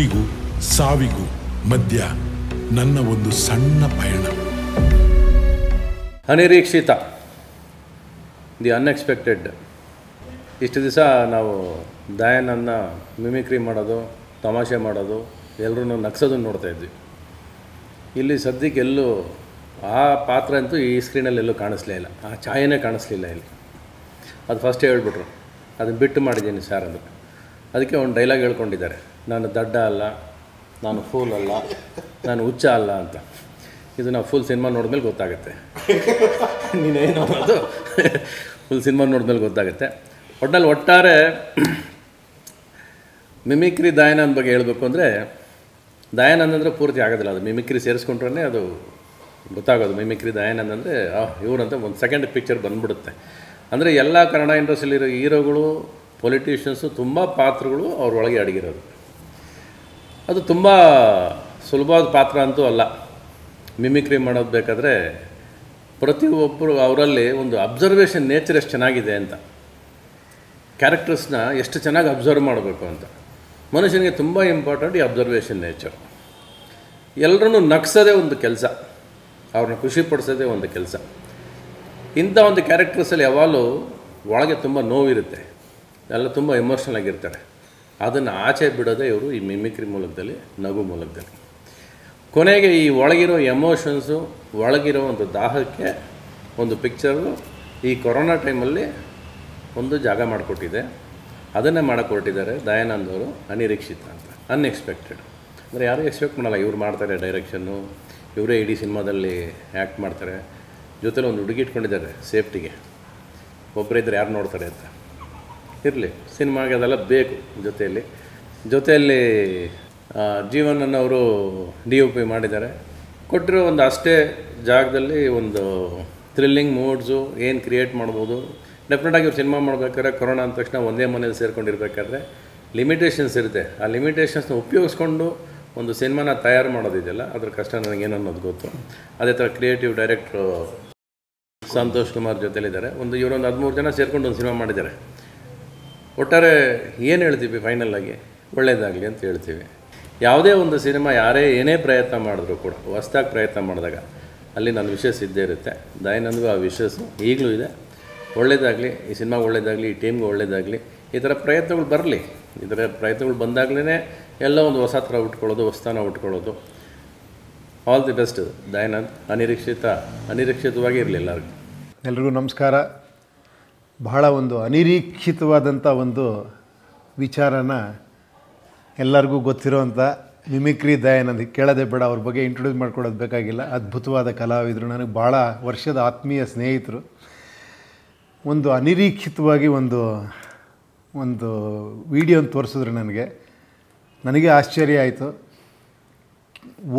ಹುಟ್ಟಿಗೂ ಸಾವಿಗೂ ಮಧ್ಯ ನನ್ನ ಒಂದು ಸಣ್ಣ ಪಯಣ ಅನಿರೀಕ್ಷಿತ ದಿ ಅನ್ಎಕ್ಸ್ಪೆಕ್ಟೆಡ್ ಇಷ್ಟು ದಿವಸ ನಾವು ದಯನನ್ನು ಮಿಮಿಕ್ರಿ ಮಾಡೋದು ತಮಾಷೆ ಮಾಡೋದು ಎಲ್ಲರೂ ನಗ್ಸೋದನ್ನು ನೋಡ್ತಾ ಇದ್ವಿ ಇಲ್ಲಿ ಸದ್ಯಕ್ಕೆ ಎಲ್ಲೂ ಆ ಪಾತ್ರ ಅಂತೂ ಈ ಸ್ಕ್ರೀನಲ್ಲಿ ಎಲ್ಲೂ ಕಾಣಿಸ್ಲೇ ಇಲ್ಲ ಆ ಛಾಯೆನೇ ಕಾಣಿಸ್ಲಿಲ್ಲ ಇಲ್ಲಿ ಅದು ಫಸ್ಟ್ ಹೇಳ್ಬಿಟ್ರು ಅದನ್ನು ಬಿಟ್ಟು ಮಾಡಿದ್ದೀನಿ ಸರ್ ಅಂದರು ಅದಕ್ಕೆ ಒಂದು ಡೈಲಾಗ್ ಹೇಳ್ಕೊಂಡಿದ್ದಾರೆ ನಾನು ದಡ್ಡ ಅಲ್ಲ ನಾನು ಫೂಲ್ ಅಲ್ಲ ನಾನು ಹುಚ್ಚ ಅಲ್ಲ ಅಂತ ಇದು ನಾವು ಫುಲ್ ಸಿನಿಮಾ ನೋಡಿದ್ಮೇಲೆ ಗೊತ್ತಾಗುತ್ತೆ ನೀನೇನು ಅದು ಫುಲ್ ಸಿನಿಮಾ ನೋಡಿದ್ಮೇಲೆ ಗೊತ್ತಾಗುತ್ತೆ ಒಟ್ಟಲ್ಲಿ ಒಟ್ಟಾರೆ ಮಿಮಿಕ್ರಿ ದಯಾನಂದ್ ಬಗ್ಗೆ ಹೇಳಬೇಕು ಅಂದರೆ ದಯಾನಂದ್ ಅಂದರೆ ಪೂರ್ತಿ ಆಗೋದಿಲ್ಲ ಅದು ಮಿಮಿಕ್ರಿ ಸೇರಿಸ್ಕೊಂಡ್ರೆ ಅದು ಗೊತ್ತಾಗೋದು ಮಿಮಿಕ್ರಿ ದಯಾನಂದ್ ಅಂದರೆ ಇವ್ರಂತ ಒಂದು ಸೆಕೆಂಡ್ ಪಿಕ್ಚರ್ ಬಂದ್ಬಿಡುತ್ತೆ ಅಂದರೆ ಎಲ್ಲ ಕನ್ನಡ ಇಂಡಸ್ಟ್ರಿಯಲ್ಲಿರೋ ಹೀರೋಗಳು ಪೊಲಿಟಿಷಿಯನ್ಸು ತುಂಬ ಪಾತ್ರಗಳು ಅವರೊಳಗೆ ಅಡಗಿರೋದು ಅದು ತುಂಬ ಸುಲಭವಾದ ಪಾತ್ರ ಅಂತೂ ಅಲ್ಲ ಮಿಮಿಕ್ರಿ ಮಾಡೋದು ಬೇಕಾದರೆ ಪ್ರತಿಯೊಬ್ಬರು ಅವರಲ್ಲಿ ಒಂದು ಅಬ್ಸರ್ವೇಷನ್ ನೇಚರ್ ಎಷ್ಟು ಚೆನ್ನಾಗಿದೆ ಅಂತ ಕ್ಯಾರೆಕ್ಟರ್ಸ್ನ ಎಷ್ಟು ಚೆನ್ನಾಗಿ ಅಬ್ಸರ್ವ್ ಮಾಡಬೇಕು ಅಂತ ಮನುಷ್ಯನಿಗೆ ತುಂಬ ಇಂಪಾರ್ಟೆಂಟ್ ಈ ಅಬ್ಸರ್ವೇಷನ್ ನೇಚರ್ ಎಲ್ಲರನ್ನೂ ನಗ್ಸೋದೇ ಒಂದು ಕೆಲಸ ಅವ್ರನ್ನ ಖುಷಿಪಡಿಸೋದೇ ಒಂದು ಕೆಲಸ ಇಂಥ ಒಂದು ಕ್ಯಾರೆಕ್ಟರ್ಸಲ್ಲಿ ಯಾವಾಗಲೂ ಒಳಗೆ ತುಂಬ ನೋವಿರುತ್ತೆ ಎಲ್ಲ ತುಂಬ ಎಮೋಷ್ನಲ್ ಆಗಿರ್ತಾರೆ ಅದನ್ನು ಆಚೆ ಬಿಡೋದೇ ಇವರು ಈ ಮಿಮಿಕ್ರಿ ಮೂಲಕದಲ್ಲಿ ನಗು ಮೂಲಕದಲ್ಲಿ ಕೊನೆಗೆ ಈ ಒಳಗಿರೋ ಎಮೋಷನ್ಸು ಒಳಗಿರೋ ಒಂದು ದಾಹಕ್ಕೆ ಒಂದು ಪಿಕ್ಚರು ಈ ಕೊರೋನಾ ಟೈಮಲ್ಲಿ ಒಂದು ಜಾಗ ಮಾಡಿಕೊಟ್ಟಿದೆ ಅದನ್ನೇ ಮಾಡಿಕೊಟ್ಟಿದ್ದಾರೆ ದಯಾನಂದ್ ಅವರು ಅನಿರೀಕ್ಷಿತ ಅಂತ ಅನ್ಎಕ್ಸ್ಪೆಕ್ಟೆಡ್ ಅಂದರೆ ಯಾರೂ ಎಕ್ಸ್ಪೆಕ್ಟ್ ಮಾಡಲ್ಲ ಇವ್ರು ಮಾಡ್ತಾರೆ ಡೈರೆಕ್ಷನ್ನು ಇವರೇ ಇಡೀ ಸಿನಿಮಾದಲ್ಲಿ ಆ್ಯಕ್ಟ್ ಮಾಡ್ತಾರೆ ಜೊತೆಲಿ ಒಂದು ಹುಡುಗಿ ಇಟ್ಕೊಂಡಿದ್ದಾರೆ ಸೇಫ್ಟಿಗೆ ಒಬ್ಬರೇ ಯಾರು ನೋಡ್ತಾರೆ ಅಂತ ಇರಲಿ ಸಿನಿಮಾಗೆ ಅದೆಲ್ಲ ಬೇಕು ಜೊತೆಯಲ್ಲಿ ಜೊತೆಯಲ್ಲಿ ಜೀವನನ್ನು ಅವರು ಡಿ ಯು ಪಿ ಮಾಡಿದ್ದಾರೆ ಕೊಟ್ಟಿರೋ ಒಂದು ಅಷ್ಟೇ ಜಾಗದಲ್ಲಿ ಒಂದು ಥ್ರಿಲ್ಲಿಂಗ್ ಮೂಡ್ಸು ಏನು ಕ್ರಿಯೇಟ್ ಮಾಡ್ಬೋದು ಡೆಫಿನೆಟಾಗಿ ಇವ್ರು ಸಿನಿಮಾ ಮಾಡಬೇಕಾದ್ರೆ ಕೊರೋನಾ ಅಂದ ತಕ್ಷಣ ಒಂದೇ ಮನೇಲಿ ಸೇರ್ಕೊಂಡಿರ್ಬೇಕಾದ್ರೆ ಲಿಮಿಟೇಷನ್ಸ್ ಇರುತ್ತೆ ಆ ಲಿಮಿಟೇಷನ್ಸ್ನ ಉಪಯೋಗಿಸ್ಕೊಂಡು ಒಂದು ಸಿನಿಮಾನ ತಯಾರು ಮಾಡೋದಿದೆಯಲ್ಲ ಅದ್ರ ಕಷ್ಟ ನನಗೇನು ಅನ್ನೋದು ಗೊತ್ತು ಅದೇ ಥರ ಕ್ರಿಯೇಟಿವ್ ಡೈರೆಕ್ಟ್ರು ಸಂತೋಷ್ ಕುಮಾರ್ ಜೊತೆಲಿದ್ದಾರೆ ಒಂದು ಇವರೊಂದು ಹದಿಮೂರು ಜನ ಸೇರ್ಕೊಂಡು ಒಂದು ಸಿನಿಮಾ ಮಾಡಿದ್ದಾರೆ ಒಟ್ಟಾರೆ ಏನು ಹೇಳ್ತೀವಿ ಫೈನಲ್ ಆಗಿ ಒಳ್ಳೆಯದಾಗಲಿ ಅಂತ ಹೇಳ್ತೀವಿ ಯಾವುದೇ ಒಂದು ಸಿನಿಮಾ ಯಾರೇ ಏನೇ ಪ್ರಯತ್ನ ಮಾಡಿದ್ರು ಕೂಡ ಹೊಸ್ದಾಗಿ ಪ್ರಯತ್ನ ಮಾಡಿದಾಗ ಅಲ್ಲಿ ನನ್ನ ವಿಶಸ್ ಇದ್ದೇ ಇರುತ್ತೆ ದಯಾನಂದ್ಗೂ ಆ ವಿಶಸ್ ಈಗಲೂ ಇದೆ ಒಳ್ಳೆಯದಾಗಲಿ ಈ ಸಿನಿಮಾ ಒಳ್ಳೇದಾಗಲಿ ಈ ಟೀಮ್ಗೆ ಒಳ್ಳೆಯದಾಗಲಿ ಈ ಥರ ಪ್ರಯತ್ನಗಳು ಬರಲಿ ಈ ಥರ ಪ್ರಯತ್ನಗಳು ಬಂದಾಗಲೇ ಎಲ್ಲ ಒಂದು ಹೊಸ ಥರ ಉಟ್ಕೊಳ್ಳೋದು ಹೊಸ್ತಾನ ಉಟ್ಕೊಳ್ಳೋದು ಆಲ್ ದಿ ಬೆಸ್ಟ್ ದಯನಂದ್ ಅನಿರೀಕ್ಷಿತ ಅನಿರೀಕ್ಷಿತವಾಗಿ ಇರಲಿ ಎಲ್ಲರಿಗೂ ಎಲ್ರಿಗೂ ನಮಸ್ಕಾರ ಬಹಳ ಒಂದು ಅನಿರೀಕ್ಷಿತವಾದಂಥ ಒಂದು ವಿಚಾರನ ಎಲ್ಲರಿಗೂ ಗೊತ್ತಿರೋವಂಥ ಮಿಮಿಕ್ರಿ ದಯಾನಂದ್ ಕೇಳೋದೇ ಬೇಡ ಅವ್ರ ಬಗ್ಗೆ ಇಂಟ್ರೊಡ್ಯೂಸ್ ಮಾಡ್ಕೊಡೋದು ಬೇಕಾಗಿಲ್ಲ ಅದ್ಭುತವಾದ ಕಲಾವಿದರು ನನಗೆ ಭಾಳ ವರ್ಷದ ಆತ್ಮೀಯ ಸ್ನೇಹಿತರು ಒಂದು ಅನಿರೀಕ್ಷಿತವಾಗಿ ಒಂದು ಒಂದು ವಿಡಿಯೋನ ತೋರಿಸಿದ್ರು ನನಗೆ ನನಗೆ ಆಶ್ಚರ್ಯ ಆಯಿತು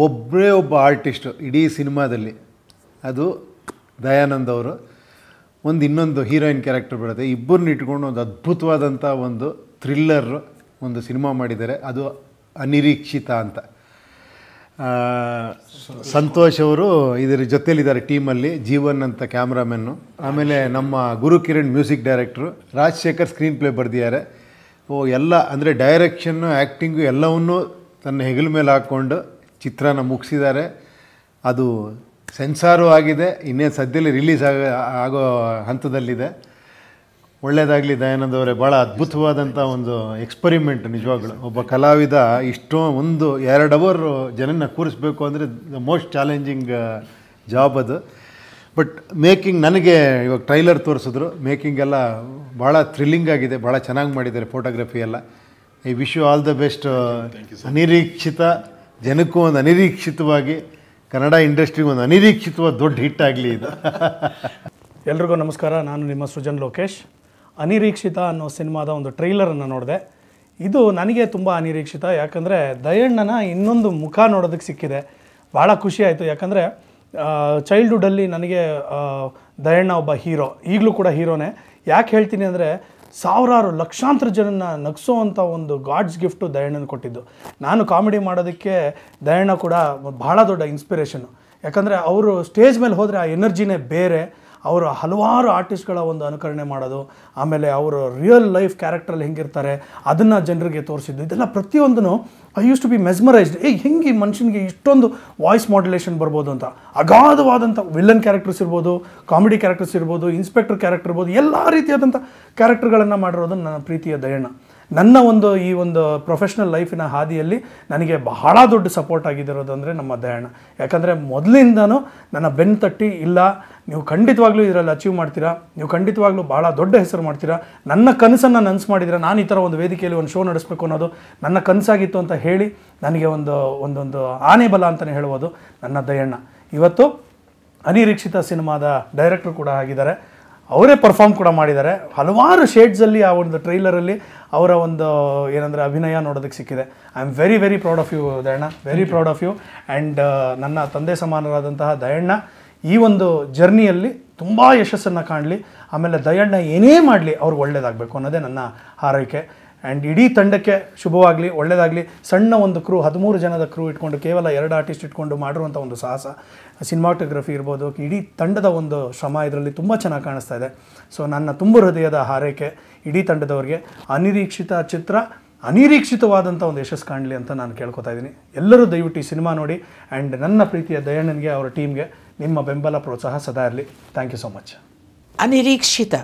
ಒಬ್ಬರೇ ಒಬ್ಬ ಆರ್ಟಿಸ್ಟು ಇಡೀ ಸಿನಿಮಾದಲ್ಲಿ ಅದು ದಯಾನಂದ್ ಅವರು ಒಂದು ಇನ್ನೊಂದು ಹೀರೋಯಿನ್ ಕ್ಯಾರೆಕ್ಟರ್ ಬೀಳುತ್ತೆ ಇಬ್ಬರನ್ನ ಇಟ್ಕೊಂಡು ಒಂದು ಅದ್ಭುತವಾದಂಥ ಒಂದು ಥ್ರಿಲ್ಲರ್ ಒಂದು ಸಿನಿಮಾ ಮಾಡಿದ್ದಾರೆ ಅದು ಅನಿರೀಕ್ಷಿತ ಅಂತ ಸಂತೋಷ್ ಅವರು ಇದರ ಜೊತೆಯಲ್ಲಿದ್ದಾರೆ ಟೀಮಲ್ಲಿ ಜೀವನ್ ಅಂತ ಕ್ಯಾಮ್ರಾಮೆನ್ನು ಆಮೇಲೆ ನಮ್ಮ ಗುರು ಕಿರಣ್ ಮ್ಯೂಸಿಕ್ ಡೈರೆಕ್ಟ್ರು ರಾಜಶೇಖರ್ ಸ್ಕ್ರೀನ್ ಪ್ಲೇ ಬರೆದಿದ್ದಾರೆ ಓ ಎಲ್ಲ ಅಂದರೆ ಡೈರೆಕ್ಷನ್ನು ಆ್ಯಕ್ಟಿಂಗು ಎಲ್ಲವನ್ನೂ ತನ್ನ ಹೆಗಲ ಮೇಲೆ ಹಾಕ್ಕೊಂಡು ಚಿತ್ರನ ಮುಗಿಸಿದ್ದಾರೆ ಅದು ಸೆನ್ಸಾರು ಆಗಿದೆ ಇನ್ನೇನು ಸದ್ಯದಲ್ಲಿ ರಿಲೀಸ್ ಆಗ ಆಗೋ ಹಂತದಲ್ಲಿದೆ ಒಳ್ಳೆಯದಾಗಲಿ ಅವರೇ ಭಾಳ ಅದ್ಭುತವಾದಂಥ ಒಂದು ಎಕ್ಸ್ಪರಿಮೆಂಟ್ ನಿಜವಾಗ್ಲು ಒಬ್ಬ ಕಲಾವಿದ ಇಷ್ಟೋ ಒಂದು ಎರಡು ಅವರ್ ಜನನ ಕೂರಿಸ್ಬೇಕು ಅಂದರೆ ದ ಮೋಸ್ಟ್ ಚಾಲೆಂಜಿಂಗ್ ಜಾಬ್ ಅದು ಬಟ್ ಮೇಕಿಂಗ್ ನನಗೆ ಇವಾಗ ಟ್ರೈಲರ್ ತೋರಿಸಿದ್ರು ಮೇಕಿಂಗ್ ಎಲ್ಲ ಭಾಳ ಥ್ರಿಲ್ಲಿಂಗ್ ಆಗಿದೆ ಭಾಳ ಚೆನ್ನಾಗಿ ಮಾಡಿದ್ದಾರೆ ಫೋಟೋಗ್ರಫಿ ಎಲ್ಲ ಈ ವಿಶ್ ಆಲ್ ದ ಬೆಸ್ಟ್ ಅನಿರೀಕ್ಷಿತ ಜನಕ್ಕೂ ಒಂದು ಅನಿರೀಕ್ಷಿತವಾಗಿ ಕನ್ನಡ ಇಂಡಸ್ಟ್ರಿ ಒಂದು ಅನಿರೀಕ್ಷಿತವಾದ ದೊಡ್ಡ ಹಿಟ್ಟಾಗಲಿ ಇದು ಎಲ್ರಿಗೂ ನಮಸ್ಕಾರ ನಾನು ನಿಮ್ಮ ಸೃಜನ್ ಲೋಕೇಶ್ ಅನಿರೀಕ್ಷಿತ ಅನ್ನೋ ಸಿನಿಮಾದ ಒಂದು ಟ್ರೈಲರನ್ನು ನೋಡಿದೆ ಇದು ನನಗೆ ತುಂಬ ಅನಿರೀಕ್ಷಿತ ಯಾಕಂದರೆ ದಯಣ್ಣನ ಇನ್ನೊಂದು ಮುಖ ನೋಡೋದಕ್ಕೆ ಸಿಕ್ಕಿದೆ ಭಾಳ ಖುಷಿ ಆಯಿತು ಯಾಕಂದರೆ ಚೈಲ್ಡ್ಹುಡಲ್ಲಿ ನನಗೆ ದಯಣ್ಣ ಒಬ್ಬ ಹೀರೋ ಈಗಲೂ ಕೂಡ ಹೀರೋನೇ ಯಾಕೆ ಹೇಳ್ತೀನಿ ಅಂದರೆ ಸಾವಿರಾರು ಲಕ್ಷಾಂತರ ಜನನ ನಗಿಸೋವಂಥ ಒಂದು ಗಾಡ್ಸ್ ಗಿಫ್ಟು ದಯಣ್ಣನ ಕೊಟ್ಟಿದ್ದು ನಾನು ಕಾಮಿಡಿ ಮಾಡೋದಕ್ಕೆ ದಯಣ್ಣ ಕೂಡ ಭಾಳ ದೊಡ್ಡ ಇನ್ಸ್ಪಿರೇಷನು ಯಾಕಂದರೆ ಅವರು ಸ್ಟೇಜ್ ಮೇಲೆ ಹೋದರೆ ಆ ಎನರ್ಜಿನೇ ಬೇರೆ ಅವರು ಹಲವಾರು ಆರ್ಟಿಸ್ಟ್ಗಳ ಒಂದು ಅನುಕರಣೆ ಮಾಡೋದು ಆಮೇಲೆ ಅವರು ರಿಯಲ್ ಲೈಫ್ ಕ್ಯಾರೆಕ್ಟ್ರಲ್ಲಿ ಹೆಂಗಿರ್ತಾರೆ ಅದನ್ನು ಜನರಿಗೆ ತೋರಿಸಿದ್ದು ಇದೆಲ್ಲ ಪ್ರತಿಯೊಂದೂ I use to be mesmerised ಏ ಹೆಂಗೆ ಈ ಮನುಷ್ಯನಿಗೆ ಇಷ್ಟೊಂದು ವಾಯ್ಸ್ ಮಾಡ್ಯುಲೇಷನ್ ಬರ್ಬೋದು ಅಂತ ಅಗಾಧವಾದಂಥ ವಿಲನ್ ಕ್ಯಾರೆಕ್ಟರ್ಸ್ ಇರ್ಬೋದು ಕಾಮಿಡಿ ಕ್ಯಾರೆಕ್ಟರ್ಸ್ ಇರ್ಬೋದು ಇನ್ಸ್ಪೆಕ್ಟರ್ ಕ್ಯಾರೆಕ್ಟರ್ ಇರ್ಬೋದು ಎಲ್ಲ ರೀತಿಯಾದಂಥ ಕ್ಯಾರೆಕ್ಟರ್ಗಳನ್ನು ಮಾಡಿರೋದು ನನ್ನ ಪ್ರೀತಿಯ ದಯಣ್ಣ ನನ್ನ ಒಂದು ಈ ಒಂದು ಪ್ರೊಫೆಷ್ನಲ್ ಲೈಫಿನ ಹಾದಿಯಲ್ಲಿ ನನಗೆ ಬಹಳ ದೊಡ್ಡ ಸಪೋರ್ಟ್ ಅಂದರೆ ನಮ್ಮ ದಯಣ್ಣ ಯಾಕಂದರೆ ಮೊದಲಿಂದನೂ ನನ್ನ ಬೆನ್ನು ತಟ್ಟಿ ಇಲ್ಲ ನೀವು ಖಂಡಿತವಾಗ್ಲೂ ಇದರಲ್ಲಿ ಅಚೀವ್ ಮಾಡ್ತೀರಾ ನೀವು ಖಂಡಿತವಾಗ್ಲೂ ಭಾಳ ದೊಡ್ಡ ಹೆಸರು ಮಾಡ್ತೀರಾ ನನ್ನ ಕನಸನ್ನು ನನಸು ಮಾಡಿದರೆ ನಾನು ಈ ಥರ ಒಂದು ವೇದಿಕೆಯಲ್ಲಿ ಒಂದು ಶೋ ನಡೆಸಬೇಕು ಅನ್ನೋದು ನನ್ನ ಕನಸಾಗಿತ್ತು ಅಂತ ಹೇಳಿ ನನಗೆ ಒಂದು ಒಂದೊಂದು ಆನೆ ಬಲ ಅಂತಲೇ ಹೇಳ್ಬೋದು ನನ್ನ ದಯಣ್ಣ ಇವತ್ತು ಅನಿರೀಕ್ಷಿತ ಸಿನಿಮಾದ ಡೈರೆಕ್ಟರ್ ಕೂಡ ಆಗಿದ್ದಾರೆ ಅವರೇ ಪರ್ಫಾರ್ಮ್ ಕೂಡ ಮಾಡಿದ್ದಾರೆ ಹಲವಾರು ಶೇಡ್ಸಲ್ಲಿ ಆ ಒಂದು ಟ್ರೈಲರಲ್ಲಿ ಅವರ ಒಂದು ಏನಂದರೆ ಅಭಿನಯ ನೋಡೋದಕ್ಕೆ ಸಿಕ್ಕಿದೆ I am very very proud of you ದಯಣ್ಣ very proud of you and ನನ್ನ ತಂದೆ ಸಮಾನರಾದಂತಹ ದಯಣ್ಣ ಈ ಒಂದು ಜರ್ನಿಯಲ್ಲಿ ತುಂಬ ಯಶಸ್ಸನ್ನು ಕಾಣಲಿ ಆಮೇಲೆ ದಯಣ್ಣ ಏನೇ ಮಾಡಲಿ ಅವ್ರಿಗೆ ಒಳ್ಳೇದಾಗಬೇಕು ಅನ್ನೋದೇ ನನ್ನ ಹಾರೈಕೆ ಆ್ಯಂಡ್ ಇಡೀ ತಂಡಕ್ಕೆ ಶುಭವಾಗಲಿ ಒಳ್ಳೆಯದಾಗಲಿ ಸಣ್ಣ ಒಂದು ಕ್ರೂ ಹದಿಮೂರು ಜನದ ಕ್ರೂ ಇಟ್ಕೊಂಡು ಕೇವಲ ಎರಡು ಆರ್ಟಿಸ್ಟ್ ಇಟ್ಕೊಂಡು ಮಾಡಿರುವಂಥ ಒಂದು ಸಾಹಸ ಸಿನಿಮಾಟೋಗ್ರಫಿ ಇರ್ಬೋದು ಇಡೀ ತಂಡದ ಒಂದು ಶ್ರಮ ಇದರಲ್ಲಿ ತುಂಬ ಚೆನ್ನಾಗಿ ಕಾಣಿಸ್ತಾ ಇದೆ ಸೊ ನನ್ನ ತುಂಬ ಹೃದಯದ ಹಾರೈಕೆ ಇಡೀ ತಂಡದವ್ರಿಗೆ ಅನಿರೀಕ್ಷಿತ ಚಿತ್ರ ಅನಿರೀಕ್ಷಿತವಾದಂಥ ಒಂದು ಯಶಸ್ಸು ಕಾಣಲಿ ಅಂತ ನಾನು ಕೇಳ್ಕೊತಾ ಇದ್ದೀನಿ ಎಲ್ಲರೂ ದಯವಿಟ್ಟು ಈ ಸಿನಿಮಾ ನೋಡಿ ಆ್ಯಂಡ್ ನನ್ನ ಪ್ರೀತಿಯ ದಯಣ್ಣನಿಗೆ ಅವರ ಟೀಮ್ಗೆ ನಿಮ್ಮ ಬೆಂಬಲ ಪ್ರೋತ್ಸಾಹ ಸದಾ ಇರಲಿ ಥ್ಯಾಂಕ್ ಯು ಸೊ ಮಚ್ ಅನಿರೀಕ್ಷಿತ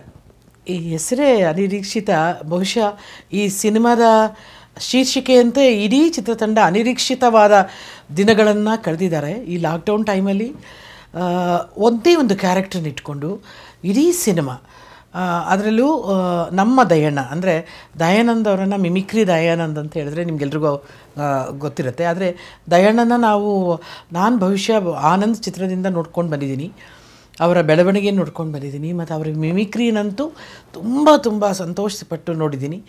ಈ ಹೆಸರೇ ಅನಿರೀಕ್ಷಿತ ಬಹುಶಃ ಈ ಸಿನಿಮಾದ ಶೀರ್ಷಿಕೆಯಂತೆ ಇಡೀ ಚಿತ್ರತಂಡ ಅನಿರೀಕ್ಷಿತವಾದ ದಿನಗಳನ್ನು ಕಳೆದಿದ್ದಾರೆ ಈ ಲಾಕ್ಡೌನ್ ಟೈಮಲ್ಲಿ ಒಂದೇ ಒಂದು ಕ್ಯಾರೆಕ್ಟರ್ನ ಇಟ್ಕೊಂಡು ಇಡೀ ಸಿನಿಮಾ ಅದರಲ್ಲೂ ನಮ್ಮ ದಯಣ್ಣ ಅಂದರೆ ದಯಾನಂದ್ ಅವರನ್ನು ಮಿಮಿಕ್ರಿ ದಯಾನಂದ್ ಅಂತ ಹೇಳಿದ್ರೆ ನಿಮಗೆಲ್ರಿಗೂ ಗೊತ್ತಿರುತ್ತೆ ಆದರೆ ದಯಣ್ಣನ ನಾವು ನಾನು ಭವಿಷ್ಯ ಆನಂದ್ ಚಿತ್ರದಿಂದ ನೋಡ್ಕೊಂಡು ಬಂದಿದ್ದೀನಿ ಅವರ ಬೆಳವಣಿಗೆ ನೋಡ್ಕೊಂಡು ಬಂದಿದ್ದೀನಿ ಮತ್ತು ಅವರ ಮಿಮಿಕ್ರಿನಂತೂ ತುಂಬ ತುಂಬ ಸಂತೋಷಪಟ್ಟು ನೋಡಿದ್ದೀನಿ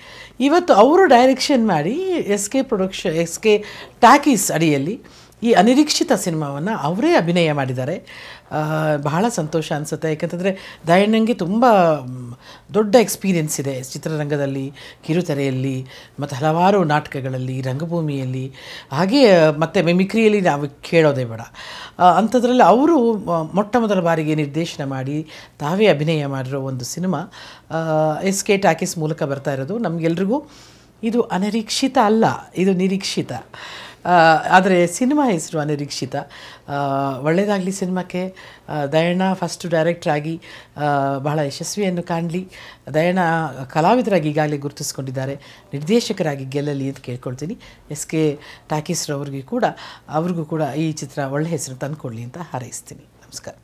ಇವತ್ತು ಅವರು ಡೈರೆಕ್ಷನ್ ಮಾಡಿ S K production S K talkies ಅಡಿಯಲ್ಲಿ ಈ ಅನಿರೀಕ್ಷಿತ ಸಿನಿಮಾವನ್ನು ಅವರೇ ಅಭಿನಯ ಮಾಡಿದ್ದಾರೆ ಬಹಳ ಸಂತೋಷ ಅನಿಸುತ್ತೆ ಯಾಕಂತಂದರೆ ದಯಣ್ಣಂಗೆ ತುಂಬ ದೊಡ್ಡ ಎಕ್ಸ್ಪೀರಿಯೆನ್ಸ್ ಇದೆ ಚಿತ್ರರಂಗದಲ್ಲಿ ಕಿರುತೆರೆಯಲ್ಲಿ ಮತ್ತು ಹಲವಾರು ನಾಟಕಗಳಲ್ಲಿ ರಂಗಭೂಮಿಯಲ್ಲಿ ಹಾಗೆ ಮತ್ತು ಮೆಮಿಕ್ರಿಯಲ್ಲಿ ನಾವು ಕೇಳೋದೇ ಬೇಡ ಅಂಥದ್ರಲ್ಲಿ ಅವರು ಮೊಟ್ಟ ಮೊದಲ ಬಾರಿಗೆ ನಿರ್ದೇಶನ ಮಾಡಿ ತಾವೇ ಅಭಿನಯ ಮಾಡಿರೋ ಒಂದು ಸಿನಿಮಾ ಎಸ್ ಕೆ ಟಾಕೀಸ್ ಮೂಲಕ ಬರ್ತಾ ಇರೋದು ನಮಗೆಲ್ರಿಗೂ ಇದು ಅನಿರೀಕ್ಷಿತ ಅಲ್ಲ ಇದು ನಿರೀಕ್ಷಿತ ಆದರೆ ಸಿನಿಮಾ ಹೆಸರು ಅನಿರೀಕ್ಷಿತ ಒಳ್ಳೆಯದಾಗಲಿ ಸಿನಿಮಾಕ್ಕೆ ದಯಣ್ಣ ಫಸ್ಟ್ ಡೈರೆಕ್ಟ್ರಾಗಿ ಬಹಳ ಯಶಸ್ವಿಯನ್ನು ಕಾಣಲಿ ದಯಣ್ಣ ಕಲಾವಿದರಾಗಿ ಈಗಾಗಲೇ ಗುರುತಿಸ್ಕೊಂಡಿದ್ದಾರೆ ನಿರ್ದೇಶಕರಾಗಿ ಗೆಲ್ಲಲಿ ಅಂತ ಕೇಳ್ಕೊಳ್ತೀನಿ ಎಸ್ ಕೆ ಟಾಕೀಸ್ರವ್ರಿಗೆ ಕೂಡ ಅವ್ರಿಗೂ ಕೂಡ ಈ ಚಿತ್ರ ಒಳ್ಳೆಯ ಹೆಸರು ತಂದುಕೊಡ್ಲಿ ಅಂತ ಹಾರೈಸ್ತೀನಿ ನಮಸ್ಕಾರ